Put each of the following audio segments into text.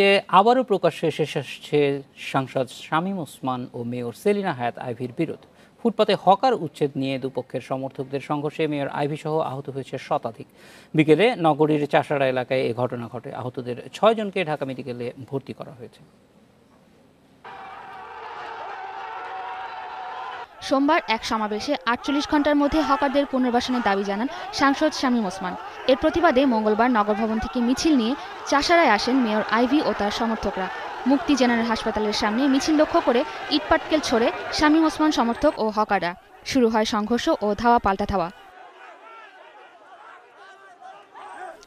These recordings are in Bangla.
যে আবারও প্রকাশ্যে শেষ আসছে সাংসদ শামীম ওসমান ও মেয়র সেলিনা হায়াত আইভির বিরোধ ফুটপাতে হকার উচ্ছেদ নিয়ে দুপক্ষের সমর্থকদের সংঘর্ষে মেয়র আইভি সহ আহত হয়েছে শতাধিক বিকেলে নগরীর চাষাড়া এলাকায় এ ঘটনা ঘটে আহতদের ছয়জনকে ঢাকা মেডিকেলে ভর্তি করা হয়েছে সোমবার এক সমাবেশে আটচল্লিশ ঘন্টার মধ্যে হকারদের পুনর্বাসনের দাবি জানান সাংসদ শামীম ওসমান এর প্রতিবাদে মঙ্গলবার নগর ভবন থেকে মিছিল নিয়ে চাষারায় আসেন মেয়র আইভি ও তার সমর্থকরা মুক্তি জেনারেল হাসপাতালের সামনে মিছিল লক্ষ্য করে ইটপাটকেল ছড়ে শামীম ওসমান সমর্থক ও হকাররা শুরু হয় সংঘর্ষ ও ধাওয়া পাল্টা ধাওয়া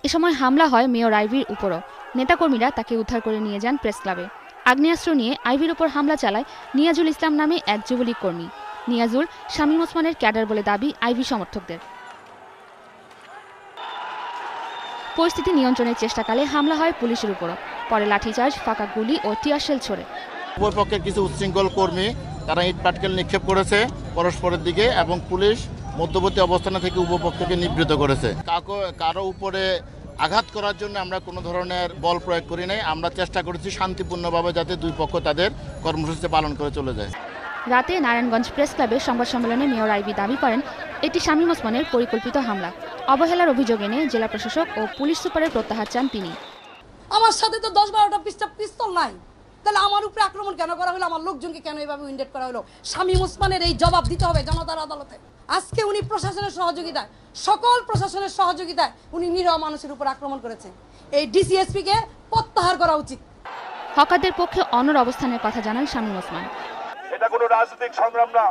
এ সময় হামলা হয় মেয়র আইভির উপরও নেতাকর্মীরা তাকে উদ্ধার করে নিয়ে যান প্রেস ক্লাবে আগ্নেয়াস্ত্র নিয়ে আইভির উপর হামলা চালায় নিয়াজুল ইসলাম নামে এক যুবলীগ কর্মী নিয়াজুল শামীম ওসমানের ক্যাডার বলে দাবি আইভি সমর্থকদের পরিস্থিতি নিয়ন্ত্রণের চেষ্টাকালে হামলা হয় পুলিশের উপর পরে লাঠিচার্জ ফাঁকা গুলি ও টিয়ারশেল ছড়ে উভয়পক্ষের কিছু উচ্ছৃঙ্খল কর্মী তারা ইট পাটকেল নিক্ষেপ করেছে পরস্পরের দিকে এবং পুলিশ মধ্যবর্তী অবস্থানে থেকে উপপক্ষকে নিবৃত করেছে কারো উপরে আঘাত করার জন্য আমরা কোনো ধরনের বল প্রয়োগ করি নাই আমরা চেষ্টা করেছি শান্তিপূর্ণভাবে যাতে দুই পক্ষ তাদের কর্মসূচিতে পালন করে চলে যায় রাতে নারায়ণগঞ্জ প্রেস ক্লাবের সংবাদ সম্মেলনে মেয়র আইবি দাবি করেন এটি শামীম ওসমানের পরিকল্পিত হামলা অবহেলার অভিযোগ এনে জেলা প্রশাসক ও পুলিশ সুপারের প্রত্যাহার চান তিনি আমার সাথে তো দশ বারোটা পিস্তা পিস্তল নাই তাহলে আমার উপরে আক্রমণ কেন করা হলো আমার লোকজনকে কেন এভাবে উইন্ডেট করা হলো শামীম ওসমানের এই জবাব দিতে হবে জনতার আদালতে আজকে উনি প্রশাসনের সহযোগিতায় সকল প্রশাসনের সহযোগিতায় উনি নিরহ মানুষের উপর আক্রমণ করেছে এই ডিসিএসপিকে প্রত্যাহার করা উচিত হকারদের পক্ষে অনর অবস্থানের কথা জানান শামীম ওসমান এটা কোনো রাজনৈতিক সংগ্রাম না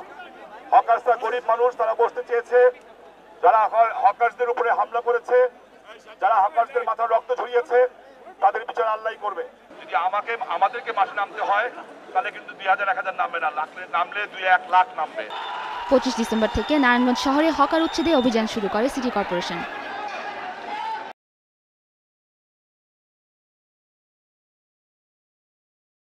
হকার্সরা গরিব মানুষ তারা বসতে চেয়েছে যারা হকার্সদের উপরে হামলা করেছে যারা হকার্সদের মাথায় রক্ত ঝরিয়েছে তাদের বিচার আল্লাহ করবে যদি আমাকে আমাদেরকে মাসে নামতে হয় তাহলে কিন্তু দুই হাজার এক হাজার নামবে না লাখ নামলে দুই এক লাখ নামবে পঁচিশ ডিসেম্বর থেকে নারায়ণগঞ্জ শহরে হকার উচ্ছেদে অভিযান শুরু করে সিটি কর্পোরেশন